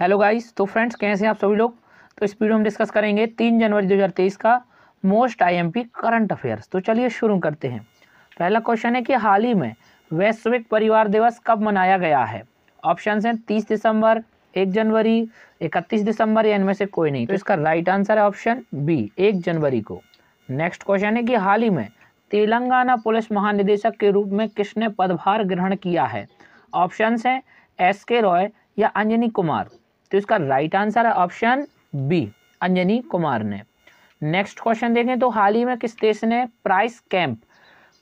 hello guys तो friends कैसे हैं आप सभी लोग तो इस वीडियो में डिस्कस करेंगे तीन जनवरी 2023 का मोस्ट आईएमपी करंट अफेयर्स तो चलिए शुरू करते हैं पहला क्वेश्चन है कि हाल ही में वैश्विक परिवार दिवस कब मनाया गया है ऑप्शन हैं तीस दिसंबर एक जनवरी इकतीस दिसंबर या इनमें से कोई नहीं तो इसका राइट आंसर है ऑप्शन बी एक जनवरी को नेक्स्ट क्वेश्चन है कि हाल ही में तेलंगाना पुलिस महानिदेशक के रूप में किसने पदभार ग्रहण किया है ऑप्शंस हैं एस के रॉय या अंजनी कुमार तो इसका राइट आंसर है ऑप्शन बी अंजनी कुमार ने नेक्स्ट क्वेश्चन देखें तो हाल ही में किस देश ने प्राइस कैंप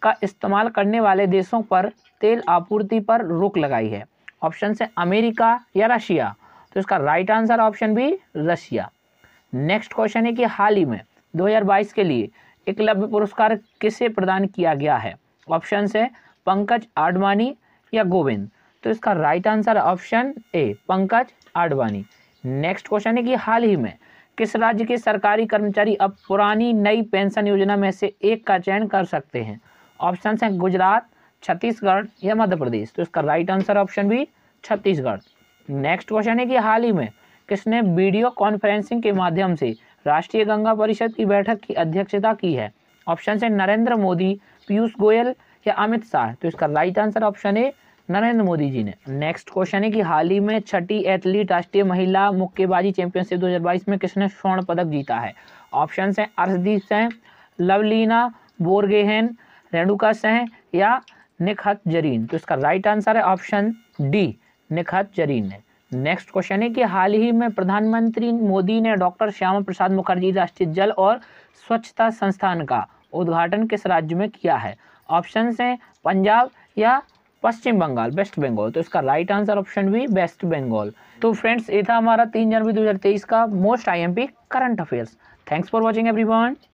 का इस्तेमाल करने वाले देशों पर तेल आपूर्ति पर रोक लगाई है ऑप्शन से अमेरिका या रशिया तो इसका right answer option B Russia next question है कि हाल ही में 2022 के लिए एकलव्य पुरस्कार किसे प्रदान किया गया है ऑप्शन से पंकज आडवाणी या गोविंद तो इसका right answer option A Pankaj Advani next question है कि हाल ही में किस राज्य के सरकारी कर्मचारी अब पुरानी नई पेंशन योजना में से एक का चयन कर सकते हैं ऑप्शन हैं गुजरात छत्तीसगढ़ या मध्य प्रदेश तो इसका राइट आंसर ऑप्शन भी छत्तीसगढ़ नेक्स्ट क्वेश्चन है कि हाल ही में किसने वीडियो कॉन्फ्रेंसिंग के माध्यम से राष्ट्रीय गंगा परिषद की बैठक की अध्यक्षता की है ऑप्शन है नरेंद्र मोदी पीयूष गोयल या अमित शाह तो इसका राइट आंसर ऑप्शन है नरेंद्र मोदी जी ने नेक्स्ट क्वेश्चन है कि हाल ही में छठी एथलीट राष्ट्रीय महिला मुक्केबाजी चैंपियनशिप 2022 में किसने स्वर्ण पदक जीता है ऑप्शन हैं अर्शदीप सिंह लवलीना बोरगेहन रेणुका सिंह या निखत जरीन तो इसका राइट आंसर है ऑप्शन डी निखत जरीन ने नेक्स्ट क्वेश्चन है कि हाल ही में प्रधानमंत्री मोदी ने डॉक्टर श्यामा प्रसाद मुखर्जी राष्ट्रीय जल और स्वच्छता संस्थान का उद्घाटन किस राज्य में किया है ऑप्शन हैं पंजाब या पश्चिम बंगाल वेस्ट बंगाल तो इसका right answer option B West Bengal तो फ्रेंड्स ये था हमारा तीन जनवरी दो का मोस्ट पी current affairs thanks for watching every